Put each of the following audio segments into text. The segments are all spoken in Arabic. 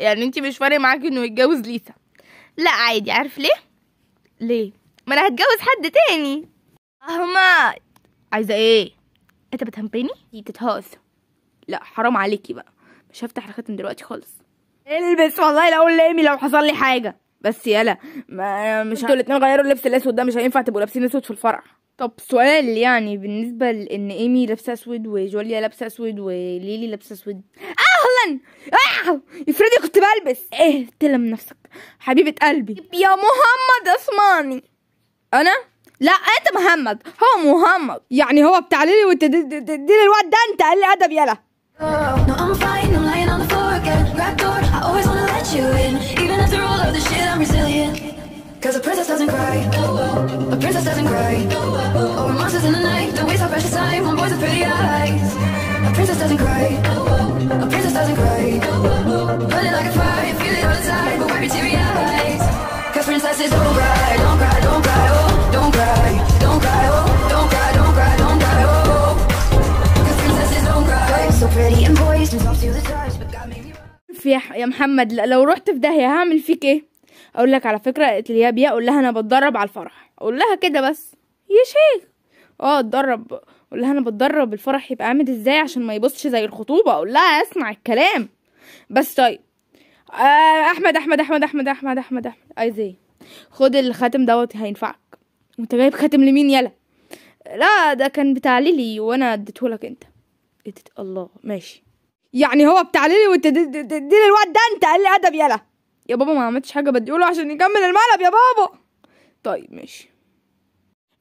يعني انت مش فارق معاكي انه يتجوز ليسا لا عادي عارف ليه ليه ما انا هتجوز حد تاني فاهمه عايزه ايه انت بتهمبني دي تتهقص لا حرام عليكي بقى مش هفتح الختم دلوقتي خالص البس والله الاول لامي لو حصل لي حاجه بس يلا ما مش انتوا الاتنين غيروا اللبس الاسود ده مش هينفع تبقوا لابسين اسود في الفرح طب سؤال يعني بالنسبه لان ايمي لابسه اسود وجوليا لابسه اسود وليلي لابسه اسود آه! فعلا آه يفرضي كنت بلبس ايه تلم نفسك حبيبة قلبي يا محمد اسمعني انا لا انت محمد هو محمد يعني هو بتاع ليلي وانت تديني الواد ده انت قال لي ادب يلا Cause a princess doesn't cry, a princess doesn't cry Over monsters in the night, don't waste our precious time On boys with pretty eyes A princess doesn't cry يا محمد لو رحت في داهيه هعمل فيك ايه اقول لك على فكره قالت لي يا بيا اقول لها انا بتدرب على الفرح اقول لها كده بس يا شيخ اه اتدرب اقول لها انا بتدرب الفرح يبقى عامل ازاي عشان ما يبصش زي الخطوبه اقول لها اسمع الكلام بس طيب آه احمد احمد احمد احمد احمد احمد احمد عايز ايه خد الخاتم دوت هينفعك وانت جايب خاتم لمين يلا لا ده كان بتاع ليلي وانا اديتهولك انت اديت الله ماشي يعني هو بتاع ليلي وانت تديني الواد ده انت قال لي ادب يلا يا بابا ما عملتش حاجه بديهوله عشان يكمل المقلب يا بابا طيب ماشي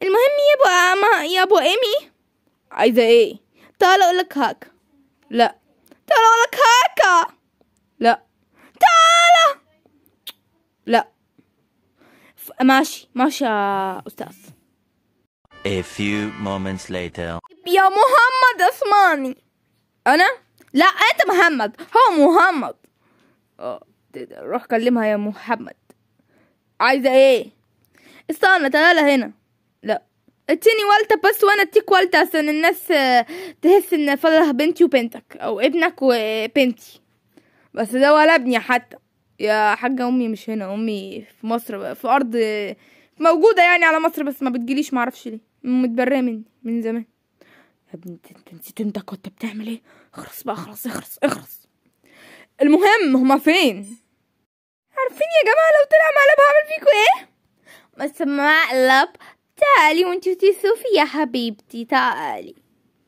المهم يا ابو أما يا ابو ايمي عايزه ايه تعال اقول لك هاكا لا تعال اقول لك هاكا لا تعالى لا ماشي ماشي يا استاذ A few moments later يا محمد اسمعني انا لا انت محمد هو محمد اه روح كلمها يا محمد عايزه ايه استنى تعالى هنا لا اديني والته بس وانا اديك والته عشان الناس تحس ان فضلها بنتي وبنتك او ابنك وبنتي بس ده ولا ابني حتى يا حاجة امي مش هنا امي في مصر في ارض موجودة يعني على مصر بس ما بتجيليش معرفش ليه متبرية مني من زمان يا بنتي انت نسيت انت كنت بتعمل ايه اخرس بقى اخرس اخرس اخرس المهم هما فين عارفين يا جماعة لو طلع مقلب هعمل فيكوا ايه بس مقلب تعالي وانتي تشوفي يا حبيبتي تعالي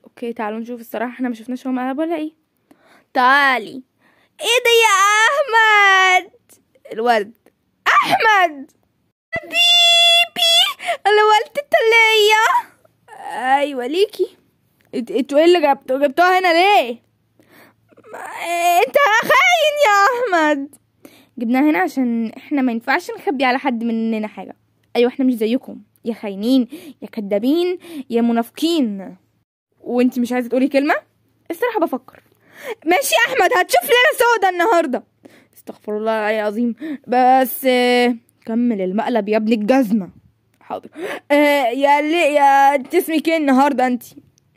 اوكي تعالوا نشوف الصراحة احنا ما شفناش هو مقلب ولا ايه تعالي ايه ده يا احمد الولد احمد حبيبي الولد التلية ايوه ليكي انتوا ايه اللي جبتوا جبتوها هنا ليه انت خاين يا احمد جبناها هنا عشان احنا ما ينفعش نخبي على حد مننا حاجه ايوه احنا مش زيكم يا خاينين يا كدابين يا منافقين وانت مش عايزه تقولي كلمه الصراحه بفكر ماشي يا احمد هتشوف ليله سودة النهارده استغفر الله العلي العظيم بس آه، كمل المقلب يا ابن الجزمه حاضر آه يا لي يا انت اسمك ايه النهارده انت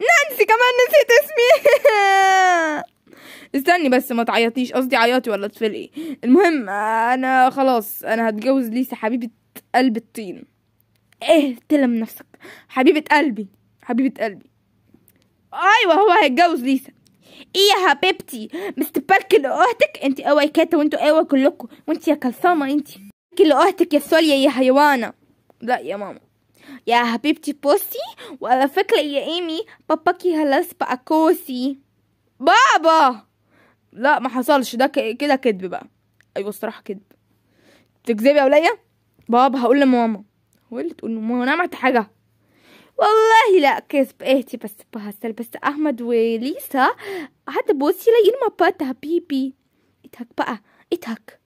نانسي كمان نسيت اسمي استني بس ما تعيطيش قصدي عيطي ولا تفلقي المهم آه، انا خلاص انا هتجوز ليسا حبيبه قلب الطين ايه تلم نفسك حبيبه قلبي حبيبه قلبي ايوه هو هيتجوز ليسا ايه يا حبيبتي مستبارك لاختك انت اوي كاتا وانتوا اوي كلكم وانت يا كلثامه انت لاختك يا سوليا يا حيوانه لا يا ماما يا حبيبتي بوسي وعلى فكرة يا إيمي باباكي خلاص بأكوسي بابا لا ما حصلش ده كده كدب بقى أيوة الصراحة كدب تكذبي يا ولية بابا هقول لماما هو اللي تقول لماما أنا عملت حاجة والله لا كذب اهتي بس بهزر بس احمد وليسا حتى بوسي لاقيين مبات حبيبي اتهك بقى اتهك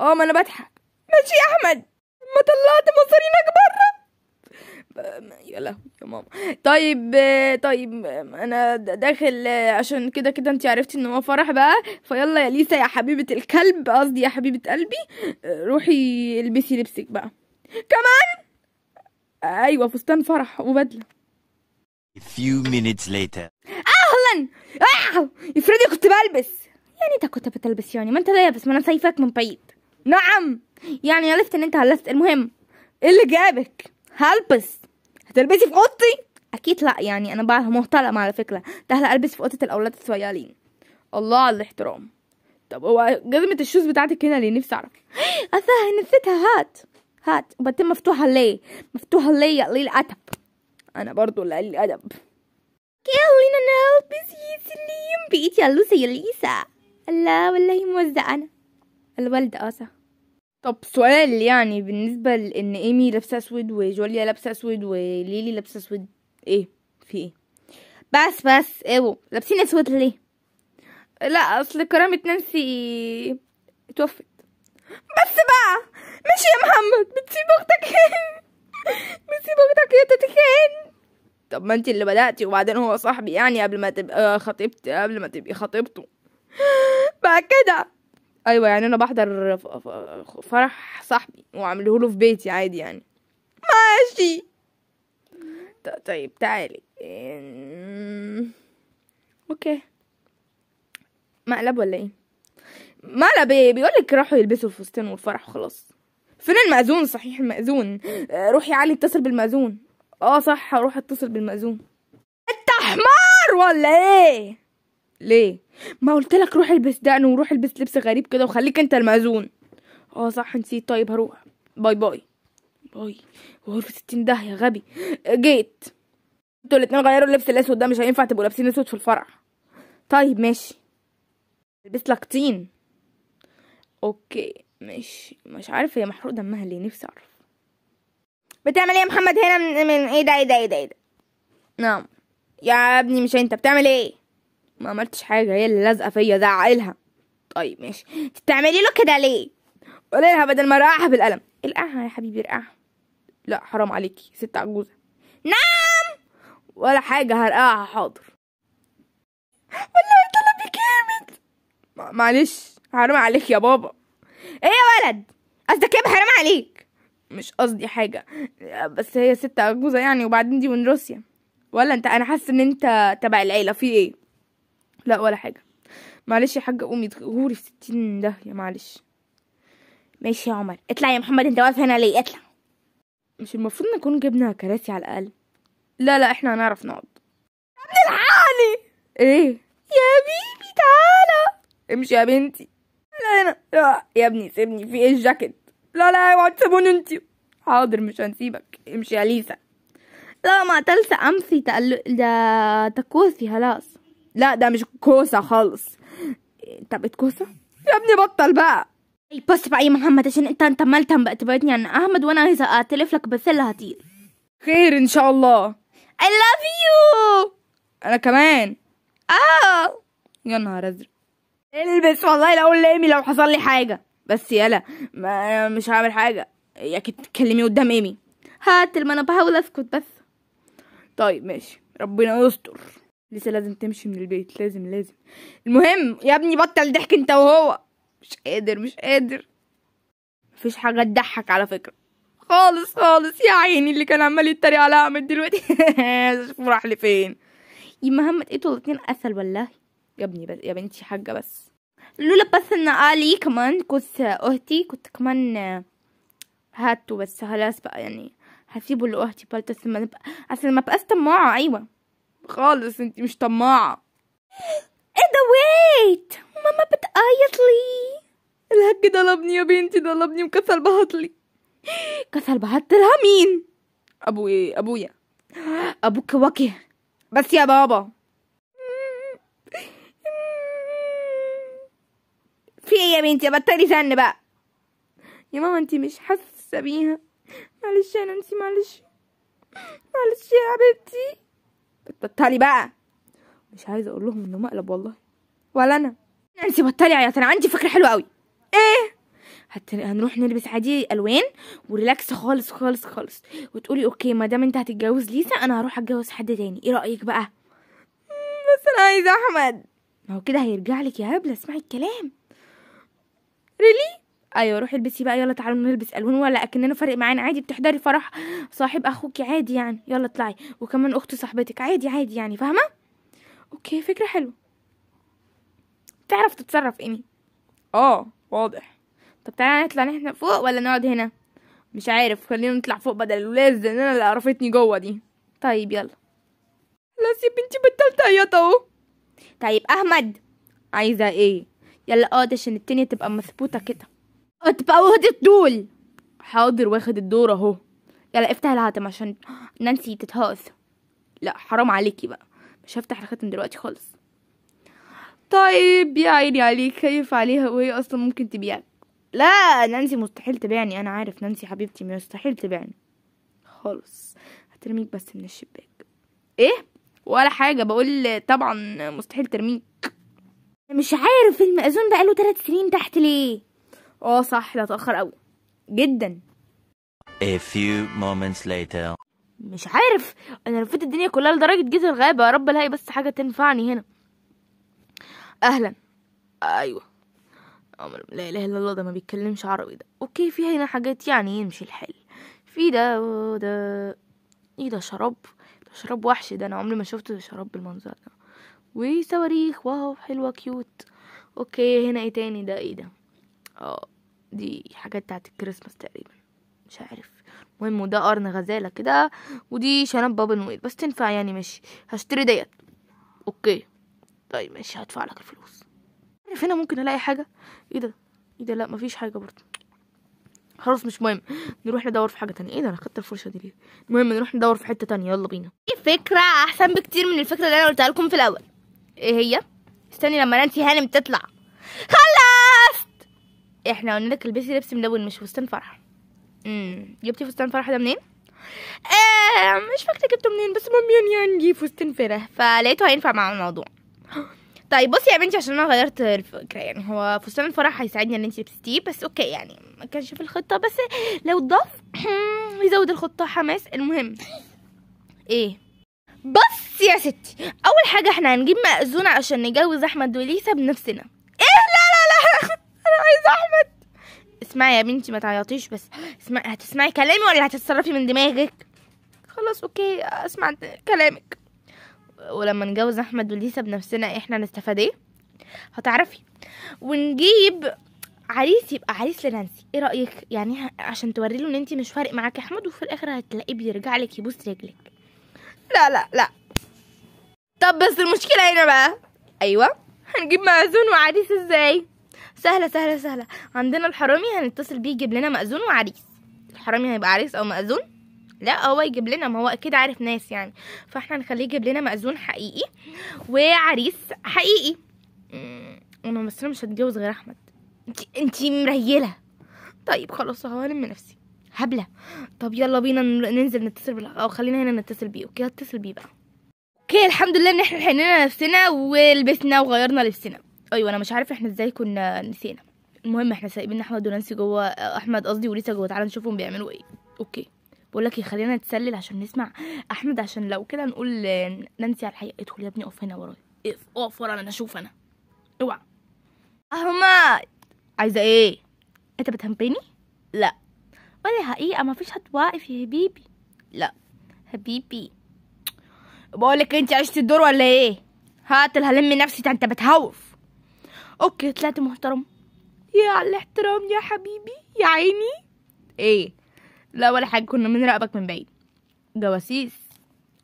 اه ما انا بضحك ماشي يا احمد ما طلعت مصارينك بره يا لهوي يا ماما طيب طيب انا داخل عشان كده كده انت عرفتي ان هو فرح بقى فيلا يا ليسا يا حبيبه الكلب قصدي يا حبيبه قلبي روحي البسي لبسك بقى كمان ايوه فستان فرح وبدله A few minutes later. اهلا اه افرضي آه، كنت بلبس يعني انت كنت بتلبس يعني ما انت لابس ما انا سايفاك من بعيد نعم يعني عرفت ان انت هلست المهم ايه اللي جابك هلبس هتلبسي في اوضتي اكيد لا يعني انا بقى محترم على فكره ده البس في اوضه الاولاد الصغيرين الله على الاحترام طب هو جزمه الشوز بتاعتك هنا ليه نفسي اعرف اصل نسيتها هات هات وبعدين مفتوحة ليه مفتوحة ليه يا قليل أدب أنا برضو قليل أدب خلينا نلبس يا سليم بقيت يا لوسي يا ليسا لا والله موزع أنا الوالدة أصلا آه، طب سؤال يعني بالنسبة لأن إيمي لابسة أسود وجوليا لابسة أسود وليلي لابسة أسود إيه في إيه بس بس إيه لابسين أسود ليه لا أصل كرامة نانسي اتوفت بس بقى ماشي يا محمد بتسيب اختك هنا بتسيب اختك هي تتخان طب ما انت اللي بدأتي وبعدين هو صاحبي يعني قبل ما تبقى خطيبتي قبل ما تبقي خطيبته بعد كده ايوه يعني انا بحضر فرح صاحبي واعمله له في بيتي عادي يعني ماشي طيب تعالي اوكي مقلب ولا ايه مقلب ايه بيقولك راحوا يلبسوا الفستان والفرح وخلاص فين المأذون صحيح المأذون آه، روحي يا علي اتصل بالمأذون اه صح هروح اتصل بالمأذون انت حمار ولا ايه ليه ما قلت لك روح البس دقن وروح البس لبس غريب كده وخليك انت المأذون اه صح نسيت طيب هروح باي باي باي وغرفة ستين ده يا غبي آه، جيت انتوا الاتنين غيروا اللبس الاسود ده مش هينفع تبقوا لابسين اسود في الفرع طيب ماشي لبس لك طين اوكي مش مش عارف هي محروق دمها ليه نفسي اعرف بتعمل ايه يا محمد هنا من, من ايه ده ايه ده ايه ده ايه ده نعم يا ابني مش انت بتعمل ايه ما عملتش حاجه هي اللي لازقه فيا زعقلها طيب ماشي بتعملي له كده ليه قولي لها بدل ما ارقعها بالقلم القعها يا حبيبي ارقعها لا حرام عليكي ست عجوزه نعم ولا حاجه هرقعها حاضر والله طلبي جامد معلش حرام عليك يا بابا ايه يا ولد قصدك ايه بحرام عليك مش قصدي حاجة بس هي ست عجوزة يعني وبعدين دي من روسيا ولا انت انا حاسة ان انت تبع العيلة في ايه لا ولا حاجة معلش يا حاجة قومي غوري في ستين يا معلش ماشي يا عمر اطلع يا محمد انت واقف هنا ليه اطلع مش المفروض نكون جبنا كراسي على الاقل لا لا احنا هنعرف نقعد الحقني ايه يا بيبي تعالى امشي يا بنتي لا هنا لا يا ابني سيبني في ايه الجاكيت لا لا اوعى تسيبوني انتي حاضر مش هنسيبك امشي يا ليسا لا ما تلسى امسي تقل... ده تكوسي خلاص لا ده مش كوسه خالص انت بقيت كوسه يا ابني بطل بقى إيه، بص بقى يا محمد عشان انت انت بقى تبعدني عن احمد وانا عايزه اتلف لك بس اللي هطير خير ان شاء الله I love you انا كمان اه يا نهار ازرق البس والله لو لامي لو حصل لي حاجه بس يلا ما مش هعمل حاجه اياك تكلمي قدام ايمي هات ما انا بحاول اسكت بس طيب ماشي ربنا يستر لسه لازم تمشي من البيت لازم لازم المهم يا ابني بطل ضحك انت وهو مش قادر مش قادر مفيش حاجه تضحك على فكره خالص خالص يا عيني اللي كان عمال يتريق على اعمل دلوقتي راح لفين يا محمد ايه الاتنين اسهل والله يا ابني بس يا بنتي حاجه بس لولا بس ان الي كمان كنت اختي كنت كمان آه، هاتو بس خلاص بقى يعني هسيبه لاختي برضه ما نبقى اصل ما بقاش طماعه ايوه خالص انتي مش طماعه ايه ده ويت ماما بتعيط لي الهج ضربني يا بنتي ضلبني وكسر بهطلي كسر بهطلها مين ابوي ابويا ابوك وكي بس يا بابا ايه يا بنتي بطلي سن بقى يا ماما انتي مش حاسه بيها معلش يا نانسي معلش معلش يا حبيبتي بطلي بقى مش عايزه اقول لهم انه مقلب والله ولا انا نانسي بطلي عيط انا عندي فكره حلوه قوي ايه هت... هنروح نلبس عادي الوان وريلاكس خالص خالص خالص وتقولي اوكي ما دام انت هتتجوز ليسا انا هروح اتجوز حد تاني ايه رايك بقى بس انا عايزه احمد ما هو كده هيرجع لك يا هبله اسمعي الكلام ريلي ايوه روحي البسي بقى يلا تعالوا نلبس الوان ولا اكننا فارق معانا عادي بتحضري فرح صاحب اخوك عادي يعني يلا اطلعي وكمان اخت صاحبتك عادي عادي يعني فاهمه اوكي فكره حلوه تعرف تتصرف اني اه واضح طب تعالى نطلع نحن فوق ولا نقعد هنا مش عارف خلينا نطلع فوق بدل الولاد لان انا اللي عرفتني جوه دي طيب يلا لا يا بنتي بطلت اهو طيب احمد عايزه ايه يلا اقعد اه، عشان التانية تبقى مثبوتة كده اه، تبقى واخد الدول حاضر واخد الدور اهو يلا افتح الهاتم عشان نانسي تتهاقص لا حرام عليكي بقى مش هفتح الخاتم دلوقتي خالص طيب يا عيني عليك خايف عليها وهي اصلا ممكن تبيعك لا نانسي مستحيل تبيعني انا عارف نانسي حبيبتي مستحيل تبيعني خالص هترميك بس من الشباك ايه ولا حاجه بقول طبعا مستحيل ترميك مش عارف المأذون بقاله تلات سنين تحت ليه اه صح ده اتأخر قوي جدا A few moments later مش عارف انا لفيت الدنيا كلها لدرجة جيت الغابة يا رب الاقي بس حاجة تنفعني هنا اهلا ايوه لا اله الا الله ده ما بيتكلمش عربي ده اوكي في هنا حاجات يعني يمشي الحال في ده وده ايه ده شراب ده شراب وحش ده انا عمري ما شفت شراب بالمنظر ده وصواريخ واو حلوة كيوت اوكي هنا ايه تاني ده ايه ده اه دي حاجات بتاعت الكريسماس تقريبا مش عارف المهم وده قرن غزالة كده ودي شنب بابا نويل بس تنفع يعني ماشي هشتري ديت اوكي طيب ماشي هدفع لك الفلوس عارف هنا ممكن الاقي حاجة ايه ده ايه ده لا مفيش حاجة برضه خلاص مش مهم نروح ندور في حاجه تانية ايه ده انا خدت الفرشه دي ليه المهم نروح ندور في حته تانية يلا بينا دي فكره احسن بكتير من الفكره اللي انا قلتها لكم في الاول ايه هي استني لما نانسي هانم تطلع خلصت احنا قلنا لك البسي لبس ملون مش فستان فرح امم جبتي فستان فرح ده منين آه مش فاكره جبته منين بس المهم يعني يعني فستان فرح فلقيته هينفع مع الموضوع طيب بصي يا بنتي عشان انا غيرت الفكره يعني هو فستان الفرح هيساعدني ان انت لبستيه بس اوكي يعني ما كانش في الخطه بس لو ضاف يزود الخطه حماس المهم ايه بص يا ستي اول حاجه احنا هنجيب مأذون عشان نجوز احمد وليسا بنفسنا ايه لا لا لا انا عايزه احمد اسمعي يا بنتي ما تعيطيش بس اسمع هتسمعي كلامي ولا هتتصرفي من دماغك خلاص اوكي اسمع كلامك ولما نجوز احمد وليسا بنفسنا احنا هنستفاد ايه هتعرفي ونجيب عريس يبقى عريس لنانسي ايه رايك يعني عشان توري له ان انت مش فارق معاكي احمد وفي الاخر هتلاقيه بيرجع لك يبوس رجلك لا لا لا طب بس المشكلة هنا بقى أيوة هنجيب مأذون وعريس ازاي سهلة سهلة سهلة عندنا الحرامي هنتصل بيه يجيب لنا مأذون وعريس الحرامي هيبقى عريس أو مأذون لا هو يجيب لنا ما هو اكيد عارف ناس يعني فاحنا هنخليه يجيب لنا مأذون حقيقي وعريس حقيقي انا مش هتجوز غير احمد انتي, انتي مريله طيب خلاص هو من نفسي هبله طب يلا بينا ننزل نتصل بالأخ او خلينا هنا نتصل بيه اوكي هتصل بيه بقى اوكي الحمد لله ان احنا حنينا نفسنا ولبسنا وغيرنا لبسنا ايوه انا مش عارف احنا ازاي كنا نسينا المهم احنا سايبين احمد ونانسي جوه احمد قصدي وليسا جوه تعالى نشوفهم بيعملوا ايه اوكي بقول لك إيه، خلينا نتسلل عشان نسمع احمد عشان لو كده نقول نانسي على الحقيقه ادخل يا ابني اقف هنا ورايا اقف ورا انا اشوف انا اوعى احمد عايزه ايه انت بتهمبني لا ولا حقيقة ما فيش واقف يا حبيبي لا حبيبي بقولك انت عشت الدور ولا ايه هات الهلم نفسي انت بتهوف اوكي طلعت محترم يا الاحترام يا حبيبي يا عيني ايه لا ولا حاجه كنا بنراقبك من بعيد جواسيس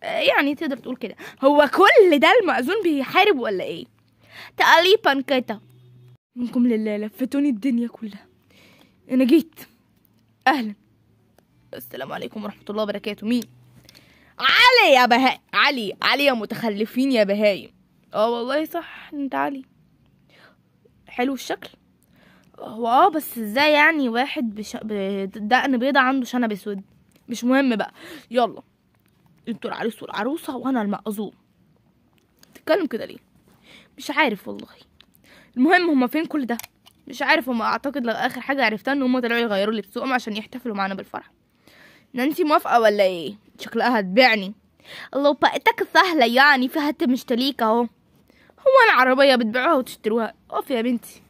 يعني تقدر تقول كده هو كل ده المأذون بيحارب ولا ايه تقليبا كده منكم لله لفتوني الدنيا كلها انا جيت أهلا السلام عليكم ورحمة الله وبركاته مين علي يا بهاء علي علي يا متخلفين يا بهايم اه والله صح انت علي حلو الشكل هو اه بس ازاي يعني واحد بش... بدقن بيضة عنده شنب اسود مش مهم بقى يلا انتوا العريس والعروسة وانا المأذون تتكلم كده ليه مش عارف والله المهم هما فين كل ده مش عارف هما اعتقد لو اخر حاجه عرفتها ان هما طلعوا يغيروا لبسهم عشان يحتفلوا معانا بالفرح نانسي موافقه ولا ايه شكلها هتبيعني لو بقتك سهله يعني فيها مشتليك اهو هو انا عربيه بتبيعوها وتشتروها اوف يا بنتي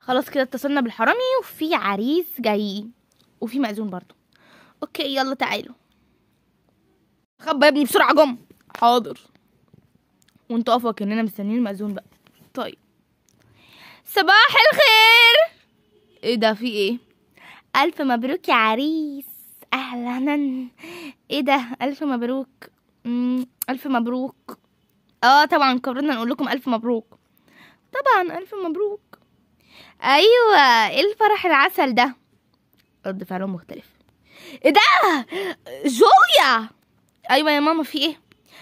خلاص كده اتصلنا بالحرامي وفي عريس جاي وفي مأذون برضو اوكي يلا تعالوا خبى يا ابني بسرعه جم حاضر وانتوا اقفوا كاننا مستنيين المأذون بقى طيب صباح الخير ايه ده في ايه الف مبروك يا عريس اهلا ايه ده الف مبروك الف مبروك اه طبعا قررنا نقول لكم الف مبروك طبعا الف مبروك ايوه ايه الفرح العسل ده رد فعلهم مختلف ايه ده جويا ايوه يا ماما في ايه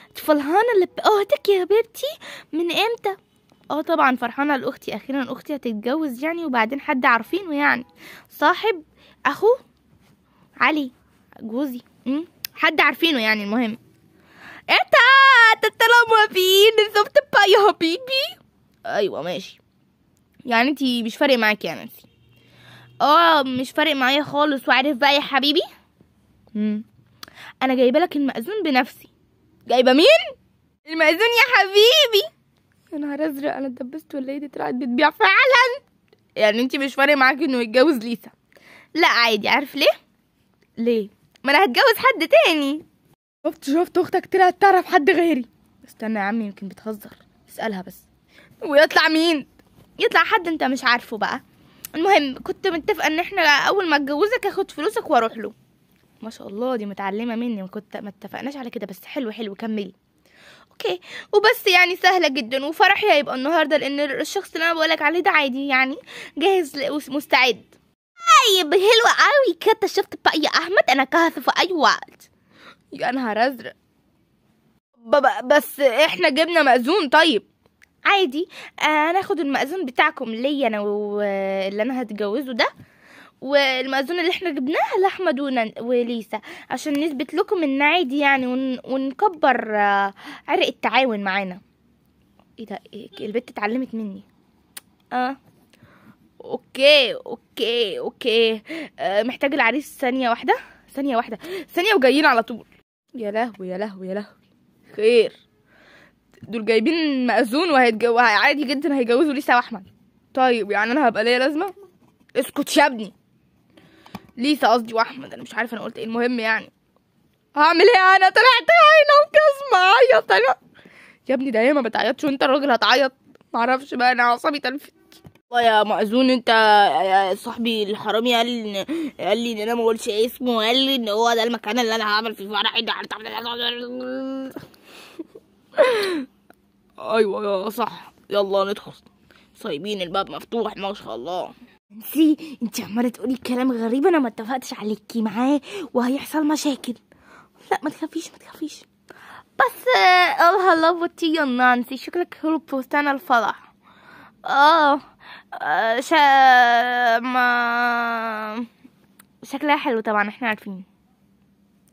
انت فلهانه اللي بقوهتك يا بنتي من امتى اه طبعا فرحانة لأختي أخيرا أختي هتتجوز يعني وبعدين حد عارفينه يعني صاحب أخو علي جوزي حد عارفينه يعني المهم اتا تتلا موافقين بالظبط بقى يا حبيبي ايوه ماشي يعني انتي مش فارق معاكي يعني انتي اه مش فارق معايا خالص وعارف بقى يا حبيبي مم. انا جايبه لك المأذون بنفسي جايبه مين المأذون يا حبيبي يا نهار ازرق انا اتدبست ولا ايه دي طلعت بتبيع فعلا يعني انت مش فارق معاكي انه يتجوز ليسا لا عادي عارف ليه ليه ما انا هتجوز حد تاني شفت شفت اختك طلعت تعرف حد غيري استنى يا عمي يمكن بتهزر اسالها بس ويطلع مين يطلع حد انت مش عارفه بقى المهم كنت متفقه ان احنا اول ما اتجوزك اخد فلوسك واروح له ما شاء الله دي متعلمه مني ما كنت ما اتفقناش على كده بس حلو حلو كملي اوكي وبس يعني سهله جدا وفرحي هيبقى النهارده لان الشخص اللي انا بقولك عليه ده عادي يعني جاهز ومستعد طيب حلوه قوي كده شفت بقى يا احمد انا كهف في اي وقت يا نهار ازرق بس احنا جبنا مأذون طيب عادي هناخد آه، المأذون بتاعكم ليا انا واللي انا هتجوزه ده والمأذونة اللي احنا جبناها لأحمد وليسا عشان نثبت لكم ان عادي يعني ون... ونكبر آه، عرق التعاون معانا ايه ده إيه البت اتعلمت مني اه اوكي اوكي اوكي آه محتاج العريس ثانيه واحده ثانيه واحده ثانيه وجايين على طول يا لهوي يا لهوي يا لهوي خير دول جايبين مأذون وهيتجوز عادي جدا هيجوزوا ليسا واحمد طيب يعني انا هبقى ليا لازمه اسكت يا ابني ليسا قصدي واحمد انا مش عارفه انا قلت ايه المهم يعني هعمل ايه انا طلعت عينه وكسمه اعيط انا يا ابني ده ما بتعيطش وانت الراجل هتعيط معرفش بقى انا اعصابي تلفت والله يا مأذون انت يا صاحبي الحرامي قال ان قال لي ان انا ما اقولش إيه اسمه قال لي ان هو ده المكان اللي انا هعمل فيه فرحي ده ايوه صح يلا ندخل سايبين الباب مفتوح ما شاء الله نسي انت عماله تقولي كلام غريب انا ما اتفقتش عليكي معاه وهيحصل مشاكل لا ما تخافيش ما تخافيش بس آه، الله لافوتي يا نانسي شكلك هروب فستان الفرح آه،, اه شا ما شكلها حلو طبعا احنا عارفين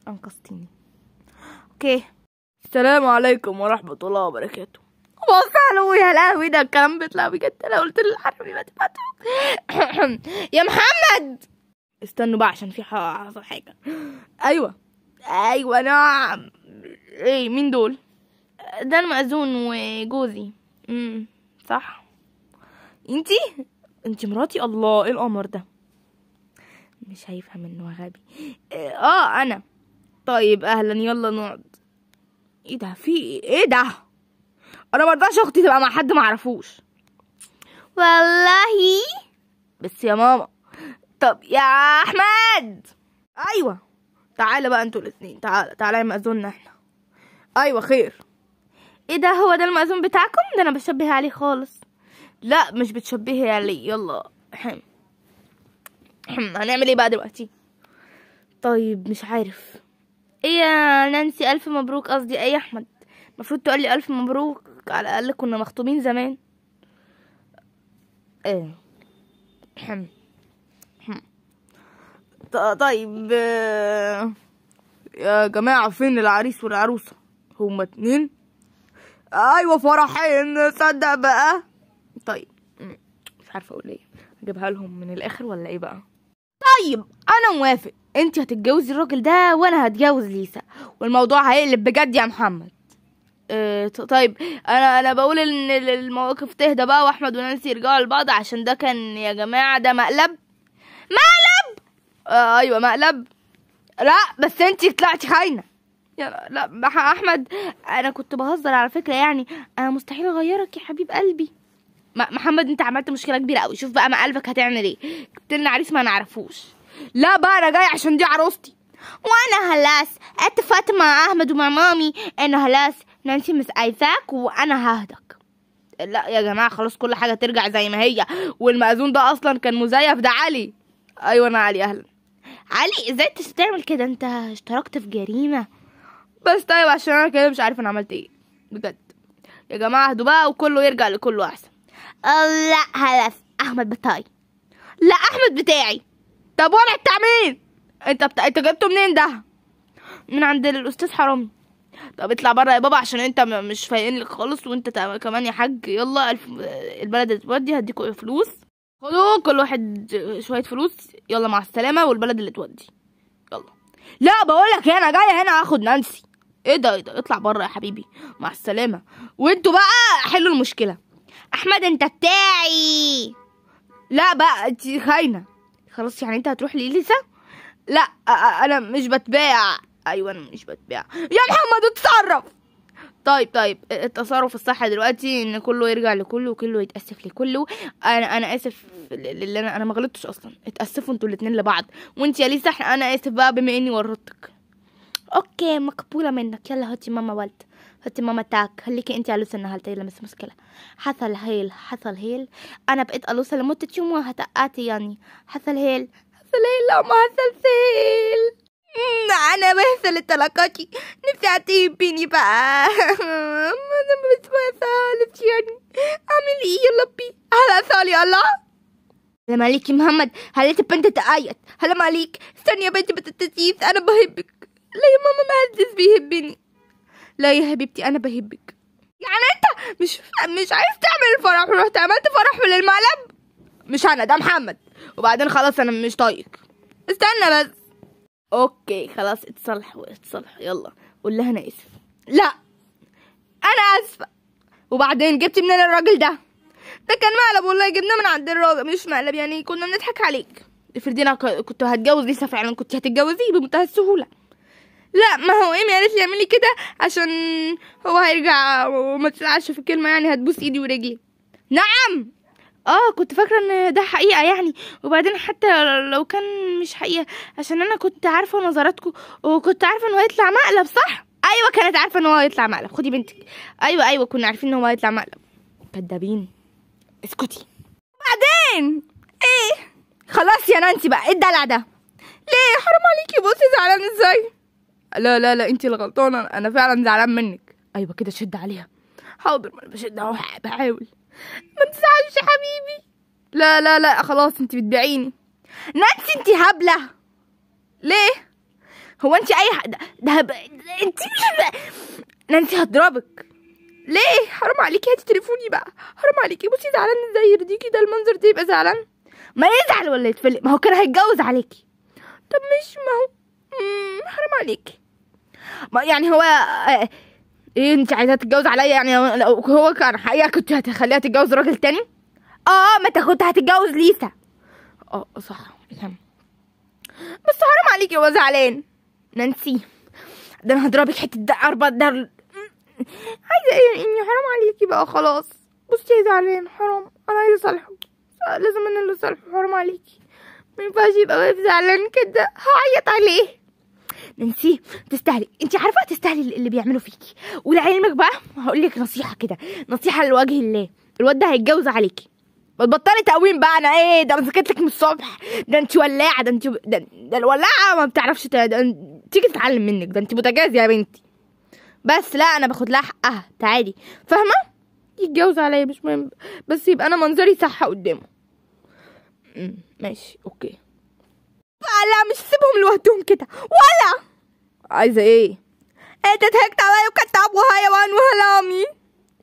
انقذتيني اوكي السلام عليكم ورحمه الله وبركاته بص على يا لهوي ده الكلام بيطلع بجد انا قلت للحربي ما تبعته يا محمد استنوا بقى عشان في حصل حاجه ايوه ايوه نعم ايه مين دول ده المأذون وجوزي امم صح انتي انتي مراتي الله ايه القمر ده مش هيفهم انه غبي اه, آه، انا طيب اهلا يلا نقعد ايه ده في ايه, إيه ده انا مرضاش اختي تبقى مع حد ما اعرفوش والله بس يا ماما طب يا احمد ايوه تعالى بقى انتوا الاثنين تعالى تعالى يا مأذوننا احنا ايوه خير ايه ده هو ده المأذون بتاعكم ده انا بشبه عليه خالص لا مش بتشبهي عليه يلا حم حم هنعمل ايه بقى دلوقتي طيب مش عارف ايه يا نانسي الف مبروك قصدي ايه يا احمد المفروض تقول لي الف مبروك على الاقل كنا مخطوبين زمان ايه طيب يا جماعة فين العريس والعروسة هما اتنين ايوه فرحين صدق بقى طيب مش عارفة اقول ايه اجيبها لهم من الاخر ولا ايه بقى طيب انا موافق انت هتتجوزي الراجل ده وانا هتجوز ليسا والموضوع هيقلب بجد يا محمد طيب انا انا بقول ان المواقف تهدى بقى واحمد ونانسي يرجعوا لبعض عشان ده كان يا جماعه ده مقلب مقلب آه ايوه مقلب لا بس انتي طلعتي خاينه يا لا احمد انا كنت بهزر على فكره يعني انا مستحيل اغيرك يا حبيب قلبي محمد انت عملت مشكله كبيره قوي شوف بقى مقلبك هتعمل ايه جبت لنا عريس ما نعرفوش لا بقى انا جاي عشان دي عروستي وانا هلاس اتفقت مع احمد ومع مامي انه هلاس نانسي مس مش وانا ههدك لا يا جماعه خلاص كل حاجه ترجع زي ما هي والمأذون ده اصلا كان مزيف ده علي ايوه انا علي اهلا علي ازاي تعمل كده انت اشتركت في جريمه بس طيب عشان انا كده مش عارف انا عملت ايه بجد يا جماعه اهدوا بقى وكله يرجع لكله احسن لا خلاص احمد بتاعي لا احمد بتاعي طب وانا بتاع مين انت بتا... انت جبته منين ده من عند الاستاذ حرامي طب اطلع بره يا بابا عشان انت مش فايقين لك خالص وانت كمان يا حاج يلا الف البلد اللي تودي هديكوا فلوس خدوا كل واحد شويه فلوس يلا مع السلامه والبلد اللي تودي يلا لا بقول لك انا جايه هنا هاخد نانسي ايه ده ايه ده اطلع بره يا حبيبي مع السلامه وانتوا بقى حلوا المشكله احمد انت بتاعي لا بقى انت خاينه خلاص يعني انت هتروح لإليسا لا انا مش بتباع ايوه انا مش بتباع يا محمد اتصرف طيب طيب التصرف الصح دلوقتي ان كله يرجع لكله وكله يتاسف لكله انا انا اسف اللي انا انا ما غلطتش اصلا اتاسفوا انتوا الاثنين لبعض وانت يا ليسا انا اسف بقى بما اني ورطتك اوكي مقبوله منك يلا هاتي ماما والد هاتي ماما تاك خليكي انت على سنة هالتي لمس مشكله حصل هيل حصل هيل انا بقيت قلوصه لمده يوم وهتقاتي يعني حصل هيل حصل هيل لا ما حصل هيل انا بهزل طلقاتي نفسي اعطيه بيني بقى انا مش بسالف يعني اعمل ايه يا ربي هلا صالي الله هلا مالك يا محمد هلا البنت تعيط هلا مالك استني يا بنتي بتتسيس انا بحبك لا يا ماما ما عزيز بيهبني لا يا حبيبتي انا بحبك يعني انت مش مش عايز تعمل فرح ورحت عملت فرح للمقلب مش انا ده محمد وبعدين خلاص انا مش طايق استنى بس اوكي خلاص اتصلحوا اتصلحوا يلا قول لها انا اسف لا انا اسفه وبعدين جبت منين الراجل ده ده كان مقلب والله جبناه من عند الراجل مش مقلب يعني كنا بنضحك عليك افرضي انا كنت هتجوز لسه فعلا كنت هتتجوزيه بمنتهى السهوله لا ما هو ايمي قالت لي اعملي كده عشان هو هيرجع وما تزعلش في كلمه يعني هتبوس ايدي ورجلي نعم اه كنت فاكره ان ده حقيقه يعني وبعدين حتى لو كان مش حقيقه عشان انا كنت عارفه نظراتكم وكنت عارفه ان هو هيطلع مقلب صح ايوه كانت عارفه ان هو هيطلع مقلب خدي بنتك ايوه ايوه كنا عارفين ان هو هيطلع مقلب كدابين اسكتي بعدين ايه خلاص يا نانسي بقى ايه الدلع ده ليه حرام عليكي بصي زعلان ازاي لا لا لا انت اللي غلطانه انا فعلا زعلان منك ايوه كده شد عليها حاضر ما انا بشد اهو بحاول ما تزعلش حبيبي لا لا لا خلاص انت بتبيعيني نانسي انت هبله ليه هو انت اي حد ده انت نانسي هضربك ليه حرام عليكي هاتي تليفوني بقى حرام عليكي بصي زعلان ازاي يرضيكي ده المنظر ده يبقى زعلان ما يزعل ولا يتفلق ما هو كان هيتجوز عليكي طب مش ما هو حرام عليكي ما يعني هو آه، ايه انت عايزه تتجوز عليا يعني لو هو كان حقيقه كنت هتخليها تتجوز راجل تاني اه ما انت كنت هتتجوز ليسا اه صح بس حرام عليكي هو زعلان نانسي ده انا هضربك حته اربع در عايزه ايه اني حرام عليكي بقى خلاص بصي يا زعلان حرام انا عايزه اصالحه لازم انا اللي صالحه حرام عليكي مينفعش يبقى واقف زعلان كده هعيط عليه نسيه تستاهلي انت عارفه تستاهلي اللي بيعمله فيكي ولعلمك بقى هقول لك نصيحه كده نصيحه لوجه الله الواد ده هيتجوز عليكي ما تبطلي تقويم بقى انا ايه ده مسكت لك من الصبح ده انت ولاعه ده انت ده, ده الولاعه ما بتعرفش تيجي تتعلم منك ده انت بوتجاز يا بنتي بس لا انا باخد لها حقها تعالي فاهمه يتجوز عليا مش مهم بس يبقى انا منظري صح قدامه ماشي اوكي لا مش سيبهم لوحدهم كده ولا عايزة ايه انت ضحكت عليا وكتاب وحيوان وهلامي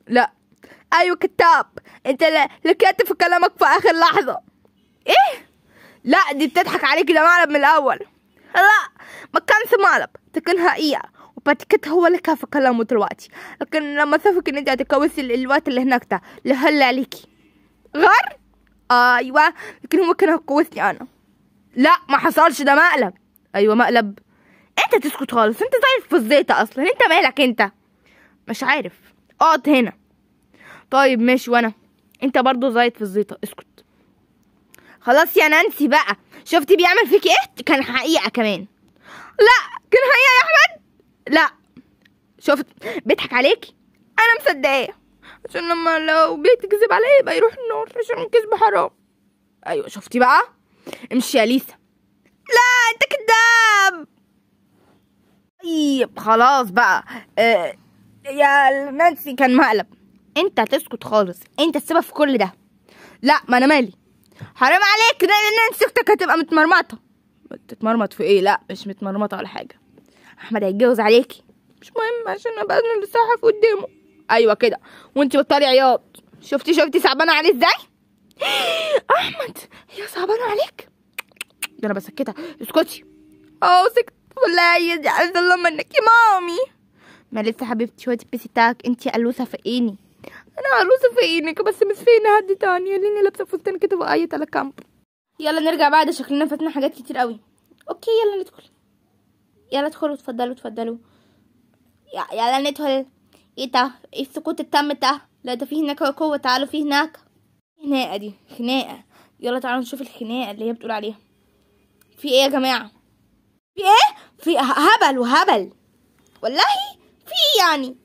لا ايوه كتاب انت لكيت في كلامك في اخر لحظة ايه لا دي بتضحك عليك ده مقلب من الاول لا ما كانش مقلب تكنها ايه وباتكت هو اللي كان في كلامه دلوقتي لكن لما شافك ان انت هتتجوزي الوقت اللي هناك ده لهلا عليكي غر ايوه لكن هو كان هكوسني انا لا ما حصلش ده مقلب ايوه مقلب انت تسكت خالص انت زي الفزيتة اصلا انت مالك انت مش عارف اقعد هنا طيب ماشي وانا انت برضو زي الفزيتة اسكت خلاص يا نانسي بقى شفتي بيعمل فيك ايه كان حقيقة كمان لا كان حقيقة يا احمد لا شفت بيضحك عليكي انا مصدقاه عشان لما لو بيتكذب عليا يبقى يروح النار عشان الكذب حرام ايوه شفتي بقى امشي يا ليسا لا انت كداب طيب خلاص بقى آه يا نانسي كان مقلب انت هتسكت خالص انت السبب في كل ده لا ما انا مالي حرام عليك نانسي اختك هتبقى متمرمطه تتمرمط في ايه لا مش متمرمطه ولا حاجه احمد هيتجوز عليكي مش مهم عشان ابقى انا السحف قدامه ايوه كده وانت بتطلعي عياط شفتي شفتي صعبانه عليه ازاي احمد هي صعبانه عليك ده انا بسكتها اسكتي اه سكت ولا يجعل الله منك يا مامي ما لسه حبيبتي شوية تاك انتي قلوسة في عيني انا قلوسة في عينك بس مش في حد تاني خليني لابسة فستان كده وقاية على كامب يلا نرجع بعد شكلنا فاتنا حاجات كتير قوي اوكي يلا ندخل يلا ادخلوا اتفضلوا اتفضلوا يلا ندخل ايه ده ايه السكوت التام ده لا ده في هناك قوة تعالوا في هناك خناقة دي خناقة يلا تعالوا نشوف الخناقة اللي هي بتقول عليها في ايه يا جماعة في ايه في هبل وهبل والله في إيه يعني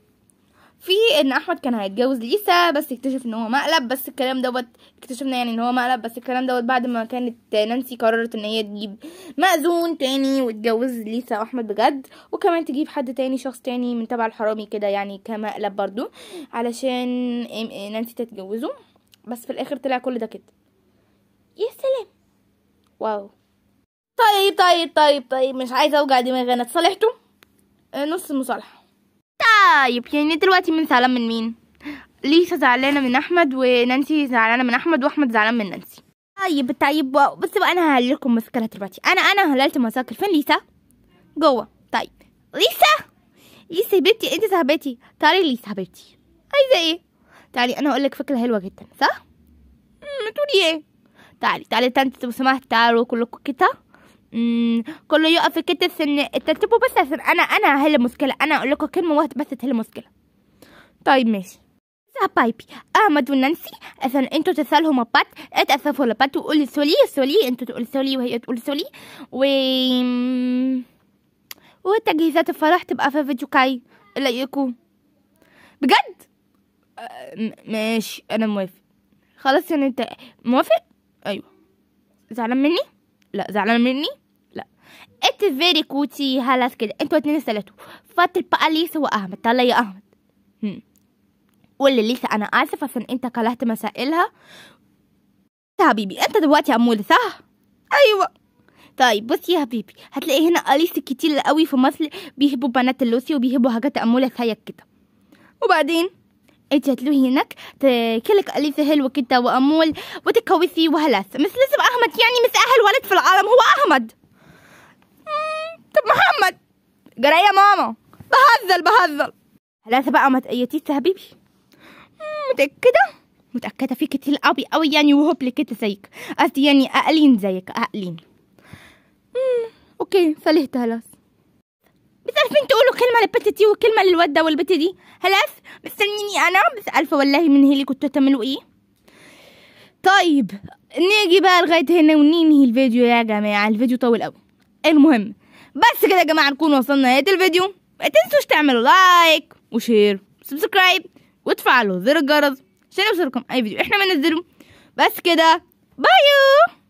في ان احمد كان هيتجوز ليسا بس اكتشف ان هو مقلب بس الكلام دوت اكتشفنا يعني ان هو مقلب بس الكلام دوت بعد ما كانت نانسي قررت ان هي تجيب مأذون تاني وتجوز ليسا واحمد بجد وكمان تجيب حد تاني شخص تاني من تبع الحرامي كده يعني كمقلب برضو علشان إيه، نانسي تتجوزه بس في الاخر طلع كل ده كده يا سلام واو طيب طيب طيب طيب مش عايزه اوجع دماغي انا اتصالحتوا آه، نص المصالحه طيب يعني دلوقتي من زعلان من مين ليسا زعلانه من احمد ونانسي زعلانه من احمد واحمد زعلان من نانسي طيب طيب بس بقى انا ههلل لكم مذاكره دلوقتي انا انا هللت مذاكر فين ليسا جوه طيب ليسا ليسا بنتي انت صاحبتي تعالي ليسا حبيبتي عايزه ايه تعالي انا هقول لك فكره حلوه جدا صح تقولي ايه تعالي تعالي تنتي لو سمحت تعالوا كلكم كده كله يقف كتس ان ترتبوا بس عشان انا انا هل المشكله انا اقول لكم كلمه واحده بس هي المشكله طيب ماشي حبايبي احمد ونانسي عشان انتوا تسالهم بات اتاسفوا لبات وقولي سولي سولي انتوا تقولوا سولي وهي تقول سولي و وتجهيزات الفرح تبقى في فيديو كاي الاقيكوا بجد ماشي انا موافق خلاص يعني انت موافق ايوه زعلان مني لا زعلان مني انت فيري كوتي هلاس كده انتوا اتنين سالتوا فات بقى ليسا واحمد طلع يا احمد هم. قول انا اسف عشان انت كرهت مسائلها يا حبيبي انت دلوقتي عمودي صح ايوه طيب بصي يا حبيبي هتلاقي هنا اليس كتير قوي في مصر بيهبوا بنات اللوسي وبيهبوا حاجات اموله زيك كده وبعدين انت هتلوي هناك تكلك اليس حلوه كده وامول وتكوسي وهلاس مش لازم احمد يعني مش اهل ولد في العالم هو احمد طب محمد قال يا ماما بهذل بهذل هلا بقى ما تأيتيش حبيبي متأكدة؟ متأكدة في كتير قوي قوي يعني وهبل كده زيك قصدي يعني أقلين زيك أقلين مم. أوكي فلهت خلاص بس عارفين تقولوا كلمة للبت دي وكلمة للواد ده والبت دي خلاص مستنيني أنا بس ألف والله من هيلي كنتوا تعملوا إيه طيب نيجي بقى لغاية هنا وننهي الفيديو يا جماعة الفيديو طويل قوي المهم بس كده يا جماعه نكون وصلنا نهايه الفيديو ما تنسوش تعملوا لايك وشير وسبسكرايب وتفعلوا زر الجرس عشان يوصلكم اي فيديو احنا بننزله بس كده بايو